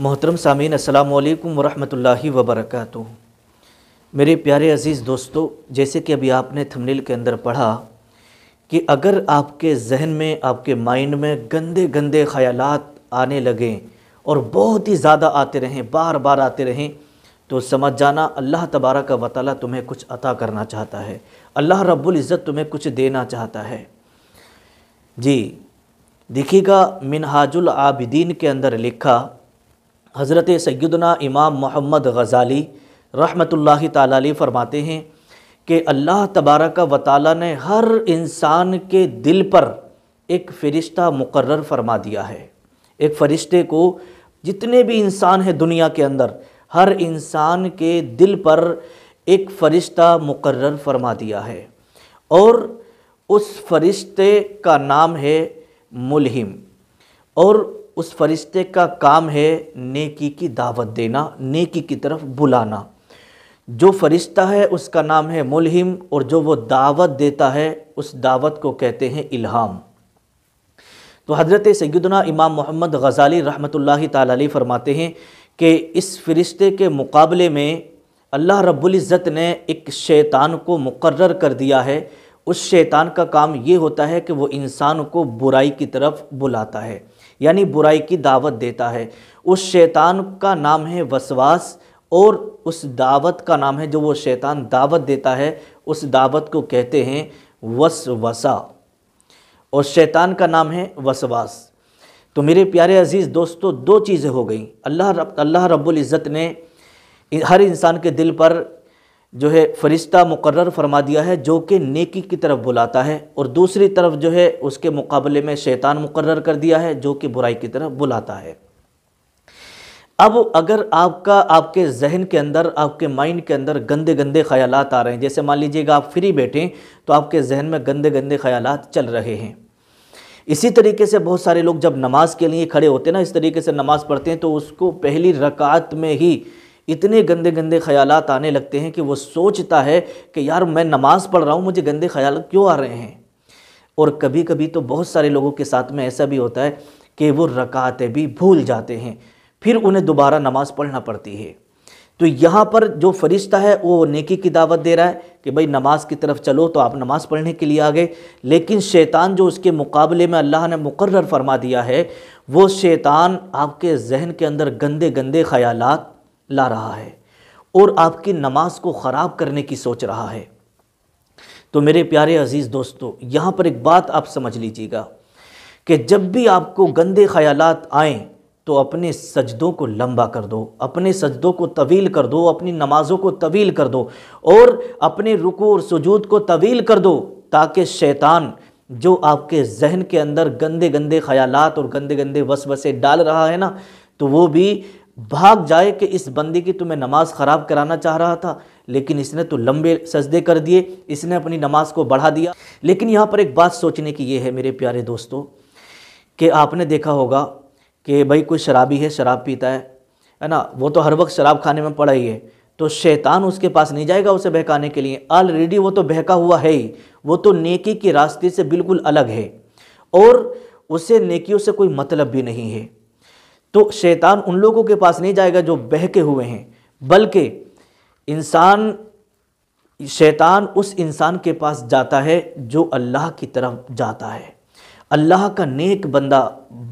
मोहतरम सामीन अल्लाम वरहमल वबरक मेरे प्यारे अज़ीज़ दोस्तों जैसे कि अभी आपने थंबनेल के अंदर पढ़ा कि अगर आपके जहन में आपके माइंड में गंदे गंदे ख्याल आने लगें और बहुत ही ज़्यादा आते रहें बार बार आते रहें तो समझ जाना अल्लाह तबारा का वाली तुम्हें कुछ अता करना चाहता है अल्लाह रब्बुल इज़्ज़त तुम्हें कुछ देना चाहता है जी देखिएगा मिनहाजुल आबिदीन के अंदर लिखा हज़रत सैदना इमाम मोहम्मद गज़ाली रहमतुल्लाह ताली फरमाते हैं कि अल्लाह तबारक व ताली ने हर इंसान के दिल पर एक फ़रिश्ता मुकर फरमा दिया है एक फ़रिश्ते को जितने भी इंसान हैं दुनिया के अंदर हर इंसान के दिल पर एक फ़रिश्ता मुकर फरमा दिया है और उस फरिश्ते का नाम है मुलहिम और उस फरिश्ते का काम है नेकी की दावत देना नेकी की तरफ बुलाना जो फरिश्ता है उसका नाम है मुलहिम और जो वो दावत देता है उस दावत को कहते हैं इल्हाम तो हज़रत सैदना इमाम मोहम्मद गज़ाली रहमत ताली फरमाते हैं कि इस फरिश्ते के मुकाबले में अल्लाह रब्ज़त ने एक शैतान को मुकर कर दिया है उस शैतान का काम ये होता है कि वो इंसान को बुराई की तरफ बुलाता है यानी बुराई की दावत देता है उस शैतान का नाम है वसवास और उस दावत का नाम है जो वो शैतान दावत देता है उस दावत को कहते हैं वसवसा और शैतान का नाम है वसवास तो मेरे प्यारे अजीज़ दोस्तों दो चीज़ें हो गई अल्लाह अल्लाह रब्बुल इज़्ज़त ने हर इंसान के दिल पर जो है फरिश्ता मुकर्र फरमा दिया है जो कि नेकी की तरफ बुलाता है और दूसरी तरफ जो है उसके मुकाबले में शैतान मुकर्र कर दिया है जो कि बुराई की तरफ बुलाता है अब अगर आपका आपके जहन के अंदर आपके माइंड के अंदर गंदे गंदे ख्याल आ रहे हैं जैसे मान लीजिएगा आप फ्री बैठें तो आपके जहन में गंदे गंदे ख्याल चल रहे हैं इसी तरीके से बहुत सारे लोग जब नमाज के लिए खड़े होते हैं ना इस तरीके से नमाज पढ़ते हैं तो उसको पहली रकात में ही इतने गंदे गंदे ख्याल आने लगते हैं कि वो सोचता है कि यार मैं नमाज़ पढ़ रहा हूँ मुझे गंदे ख्याल क्यों आ रहे हैं और कभी कभी तो बहुत सारे लोगों के साथ में ऐसा भी होता है कि वो रकातें भी भूल जाते हैं फिर उन्हें दोबारा नमाज़ पढ़ना पड़ती है तो यहाँ पर जो फरिश्ता है वो नेकी की दावत दे रहा है कि भाई नमाज की तरफ चलो तो आप नमाज़ पढ़ने के लिए आ गए लेकिन शैतान जो उसके मुकाबले में अल्लाह ने मुकर्र फरमा दिया है वो शैतान आपके जहन के अंदर गंदे गंदे ख्यालात ला रहा है और आपकी नमाज को ख़राब करने की सोच रहा है तो मेरे प्यारे अज़ीज़ दोस्तों यहाँ पर एक बात आप समझ लीजिएगा कि जब भी आपको गंदे ख्याल आएँ तो अपने सजदों को लंबा कर दो अपने सजदों को तवील कर दो अपनी नमाज़ों को तवील कर दो और अपने रुको और सजूद को तवील कर दो ताकि शैतान जो आपके जहन के अंदर गंदे गंदे ख्यालात और गंदे गंदे वसवसे डाल रहा है ना तो वो भी भाग जाए कि इस बंदी की तुम्हें तो नमाज ख़राब कराना चाह रहा था लेकिन इसने तो लंबे सजदे कर दिए इसने अपनी नमाज को बढ़ा दिया लेकिन यहाँ पर एक बात सोचने की ये है मेरे प्यारे दोस्तों कि आपने देखा होगा कि भाई कोई शराबी है शराब पीता है है ना वो तो हर वक्त शराब खाने में पड़ा ही है तो शैतान उसके पास नहीं जाएगा उसे बहकाने के लिए ऑलरेडी वो तो बहका हुआ है ही वो तो नेकी के रास्ते से बिल्कुल अलग है और उसे नेकियों से कोई मतलब भी नहीं है तो शैतान उन लोगों के पास नहीं जाएगा जो बहके हुए हैं बल्कि इंसान शैतान उस इंसान के पास जाता है जो अल्लाह की तरफ जाता है अल्लाह का नेक बंदा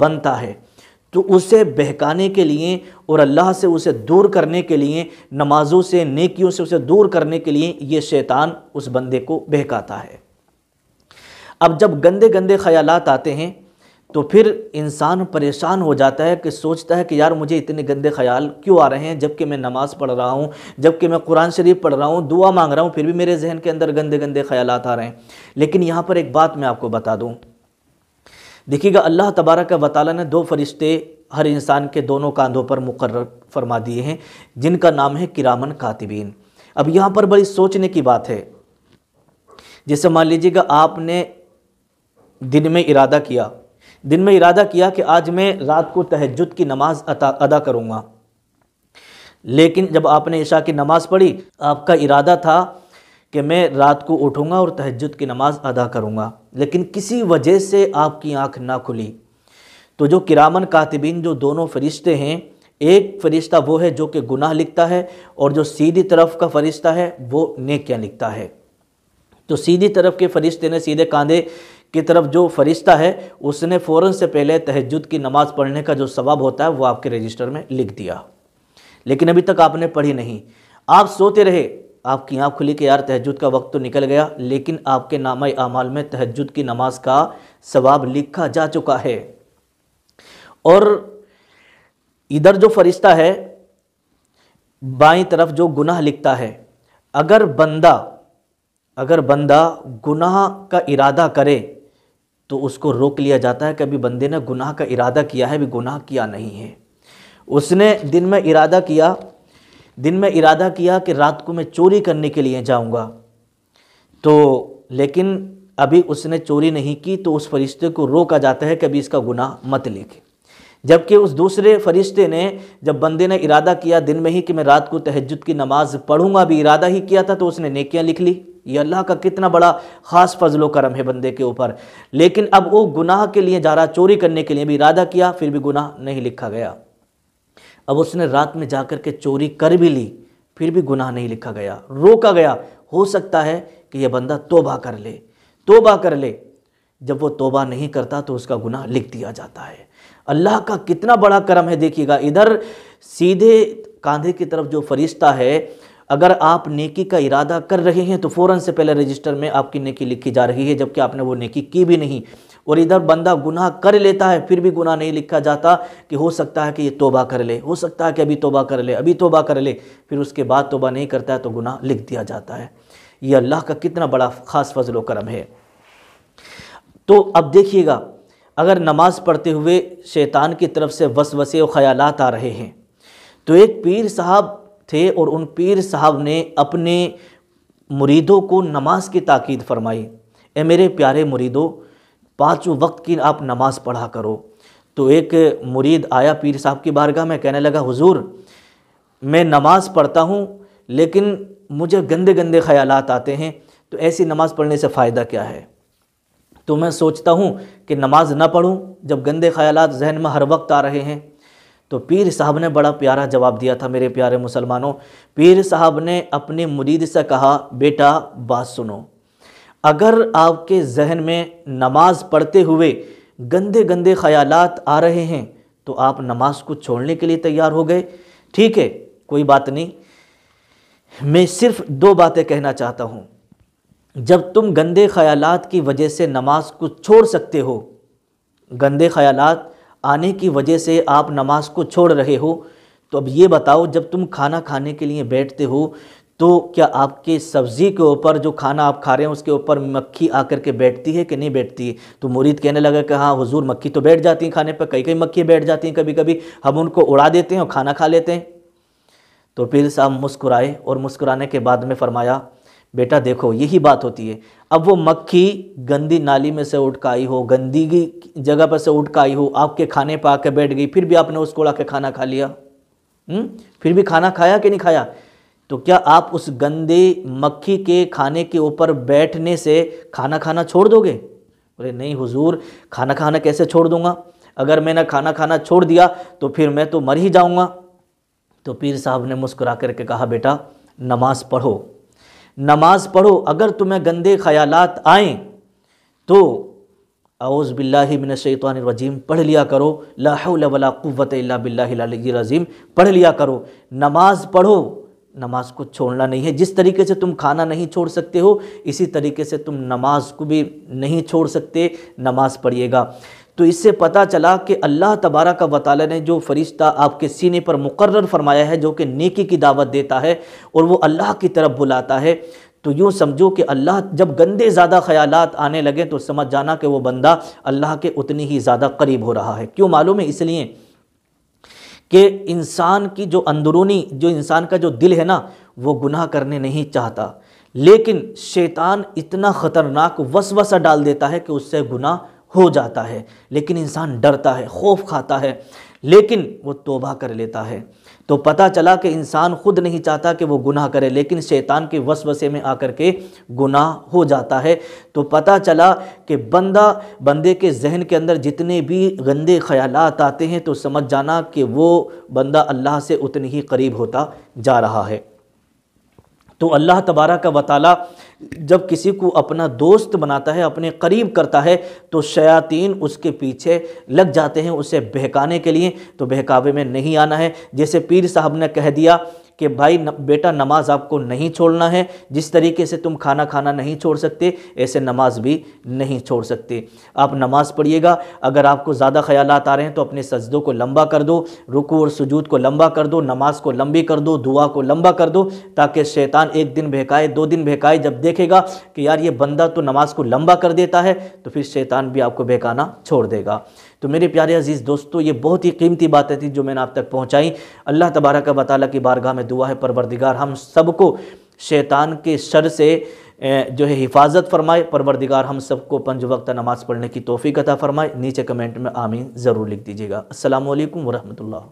बनता है तो उसे बहकाने के लिए और अल्लाह से उसे दूर करने के लिए नमाज़ों से नेकियों से उसे दूर करने के लिए ये शैतान उस बंदे को बहकाता है अब जब गंदे गंदे ख्याल आते हैं तो फिर इंसान परेशान हो जाता है कि सोचता है कि यार मुझे इतने गंदे ख्याल क्यों आ रहे हैं जबकि मैं नमाज़ पढ़ रहा हूँ जबकि मैं कुरान शरीफ पढ़ रहा हूँ दुआ मांग रहा हूँ फिर भी मेरे जहन के अंदर गंदे गंदे ख्याल आ रहे हैं लेकिन यहाँ पर एक बात मैं आपको बता दूँ देखिएगा अल्लाह तबारक व ताली ने दो फरिश्ते हर इंसान के दोनों कांधों पर मुकर फरमा दिए हैं जिनका नाम है किरामन कातिबीन अब यहाँ पर बड़ी सोचने की बात है जैसे मान लीजिएगा आपने दिन में इरादा किया दिन में इरादा किया कि आज मैं रात को तहजद की नमाज अदा करूँगा लेकिन जब आपने ईशा की नमाज़ पढ़ी आपका इरादा था कि मैं रात को उठूँगा और तहजद की नमाज़ अदा करूँगा लेकिन किसी वजह से आपकी आँख ना खुली तो जो किरामन कातबिन जो दोनों फरिश्ते हैं एक फरिश्ता वो है जो कि गुनाह लिखता है और जो सीधी तरफ का फरिश्ता है वो नेकियाँ लिखता है तो सीधी तरफ के फरिश्ते ने सीधे कांधे की तरफ जो फरिश्ता है उसने फ़ौर से पहले तहजद की नमाज़ पढ़ने का जो सवाब होता है वो आपके रजिस्टर में लिख दिया लेकिन अभी तक आपने पढ़ी नहीं आप सोते रहे आपकी आँख खुली कि यार तहजद का वक्त तो निकल गया लेकिन आपके नामा अमाल में तहजद की नमाज का सवाब लिखा जा चुका है और इधर जो फरिश्ता है बाई तरफ जो गुनाह लिखता है अगर बंदा अगर बंदा गुनाह का इरादा करे तो उसको रोक लिया जाता है कभी बंदे ने गुनाह का इरादा किया है भी गुनाह किया नहीं है उसने दिन में इरादा किया दिन में इरादा किया कि रात को मैं चोरी करने के लिए जाऊंगा तो लेकिन अभी उसने चोरी नहीं की तो उस फरिश्ते को रोका जाता है कि अभी इसका गुनाह मत लेके जबकि उस दूसरे फरिश्ते ने जब बंदे ने इरादा किया दिन में ही कि मैं रात को तहजद की नमाज पढ़ूंगा भी इरादा ही किया था तो उसने नेकियां लिख ली ये अल्लाह का कितना बड़ा ख़ास फजलो करम है बंदे के ऊपर लेकिन अब वो गुनाह के लिए जा रहा चोरी करने के लिए भी इरादा किया फिर भी गुनाह नहीं लिखा गया अब उसने रात में जा कर के चोरी कर भी ली फिर भी गुनाह नहीं लिखा गया रोका गया हो सकता है कि यह बंदा तोबा कर ले तोबा कर ले जब वो तोबा नहीं करता तो उसका गुनाह लिख दिया जाता है अल्लाह का कितना बड़ा करम है देखिएगा इधर सीधे कांधे की तरफ जो फरिश्ता है अगर आप नेकी का इरादा कर रहे हैं तो फ़ौर से पहले रजिस्टर में आपकी नेकी लिखी जा रही है जबकि आपने वो नेकी की भी नहीं और इधर बंदा गुनाह कर लेता है फिर भी गुनाह नहीं लिखा जाता कि हो सकता है कि ये तोबा कर ले हो सकता है कि अभी तोबा कर ले अभी तोबा कर ले फिर उसके बाद तोबा नहीं करता है तो गुनाह लिख दिया जाता है ये अल्लाह का कितना बड़ा ख़ास फजल करम है तो अब देखिएगा अगर नमाज़ पढ़ते हुए शैतान की तरफ से वसवसे और ख़यालात आ रहे हैं तो एक पीर साहब थे और उन पीर साहब ने अपने मुरीदों को नमाज की ताक़द फरमाई ए मेरे प्यारे मुरीदों पाँचों वक्त की आप नमाज पढ़ा करो तो एक मुरीद आया पीर साहब की बारगाह में कहने लगा हुजूर मैं नमाज पढ़ता हूँ लेकिन मुझे गंदे गंदे ख्याल आते हैं तो ऐसी नमाज़ पढ़ने से फ़ायदा क्या है तो मैं सोचता हूँ कि नमाज ना पढ़ूँ जब गंदे ख्याल जहन में हर वक्त आ रहे हैं तो पीर साहब ने बड़ा प्यारा जवाब दिया था मेरे प्यारे मुसलमानों पीर साहब ने अपने मुरीद से कहा बेटा बात सुनो अगर आपके जहन में नमाज पढ़ते हुए गंदे गंदे ख्याल आ रहे हैं तो आप नमाज को छोड़ने के लिए तैयार हो गए ठीक है कोई बात नहीं मैं सिर्फ दो बातें कहना चाहता हूँ जब तुम गंदे ख्यालात की वजह से नमाज को छोड़ सकते हो गंदे ख्यालात आने की वजह से आप नमाज को छोड़ रहे हो तो अब ये बताओ जब तुम खाना खाने के लिए बैठते हो तो क्या आपके सब्ज़ी के ऊपर जो खाना आप खा रहे हैं उसके ऊपर मक्खी आकर के बैठती है कि नहीं बैठती है तो मुरीद कहने लगा कि हाँ हुजूर मक्खी तो बैठ जाती हैं खाने पर कई कई मक्खियाँ बैठ जाती हैं कभी कभी हम उनको उड़ा देते हैं और खाना खा लेते हैं तो पीर साहब मुस्कुराए और मुस्कुराने के बाद में फरमाया बेटा देखो यही बात होती है अब वो मक्खी गंदी नाली में से उठ कर आई हो गंदी की जगह पर से उठ कर आई हो आपके खाने पर आके बैठ गई फिर भी आपने उसको ला के खाना खा लिया हुँ? हम्म? फिर भी खाना खाया कि नहीं खाया तो क्या आप उस गंदे मक्खी के खाने के ऊपर बैठने से खाना खाना छोड़ दोगे बोले नहीं हुजूर खाना खाना कैसे छोड़ दूंगा अगर मैंने खाना खाना छोड़ दिया तो फिर मैं तो मर ही जाऊंगा तो पीर साहब ने मुस्कुरा करके कहा बेटा नमाज़ पढ़ो नमाज पढ़ो अगर तुम्हें गंदे ख्यालात आए तो आउज़बिल्लाशैतरजीम पढ़ लिया करो लाला बिल्लाजीम पढ़ लिया करो नमाज पढ़ो नमाज को छोड़ना नहीं है जिस तरीके से तुम खाना नहीं छोड़ सकते हो इसी तरीके से तुम नमाज को भी नहीं छोड़ सकते नमाज पढ़िएगा तो इससे पता चला कि अल्लाह तबारा का वाली ने जो फरिश्ता आपके सीने पर मुकर फरमाया है जो कि नेकी की दावत देता है और वो अल्लाह की तरफ बुलाता है तो यूँ समझो कि अल्लाह जब गंदे ज़्यादा ख्याल आने लगें तो समझ जाना कि वो बंदा अल्लाह के उतनी ही ज़्यादा करीब हो रहा है क्यों मालूम है इसलिए कि इंसान की जो अंदरूनी जो इंसान का जो दिल है ना वो गुनाह करने नहीं चाहता लेकिन शैतान इतना ख़तरनाक वसवसा डाल देता है कि उससे गुनाह हो जाता है लेकिन इंसान डरता है खौफ खाता है लेकिन वो तोबा कर लेता है तो पता चला कि इंसान खुद नहीं चाहता कि वो गुनाह करे लेकिन शैतान के वसवसे में आकर के गुनाह हो जाता है तो पता चला कि बंदा बंदे के जहन के अंदर जितने भी गंदे ख्याल आते हैं तो समझ जाना कि वो बंदा अल्लाह से उतनी ही करीब होता जा रहा है तो अल्लाह तबारा का वाली जब किसी को अपना दोस्त बनाता है अपने करीब करता है तो शयातीन उसके पीछे लग जाते हैं उसे बहकाने के लिए तो बहकावे में नहीं आना है जैसे पीर साहब ने कह दिया कि भाई न, बेटा नमाज आपको नहीं छोड़ना है जिस तरीके से तुम खाना खाना नहीं छोड़ सकते ऐसे नमाज भी नहीं छोड़ सकते आप नमाज़ पढ़िएगा अगर आपको ज़्यादा ख्याल आ रहे हैं तो अपने सजदों को लंबा कर दो रुकू और सुजूद को लंबा कर दो नमाज को लंबी कर दो दुआ को लंबा कर दो ताकि शैतान एक दिन बहकाए दो दिन बहकाए जब देखेगा कि यार ये बंदा तो नमाज को लंबा कर देता है तो फिर शैतान भी आपको बहकाना छोड़ देगा तो मेरे प्यारे अजीज़ दोस्तों ये बहुत ही कीमती बातें थी जो मैंने आप तक पहुँचाई अल्लाह तबारा का वाली की बारगाह में दुआ है परवरदिगार हम सबको शैतान के शर से जो है हिफाजत फरमाए परवरदिगार हम सबको पंज वक्त नमाज़ पढ़ने की तोफ़ी कथा फरमाए नीचे कमेंट में आमीन ज़रूर लिख दीजिएगा असल वरहमल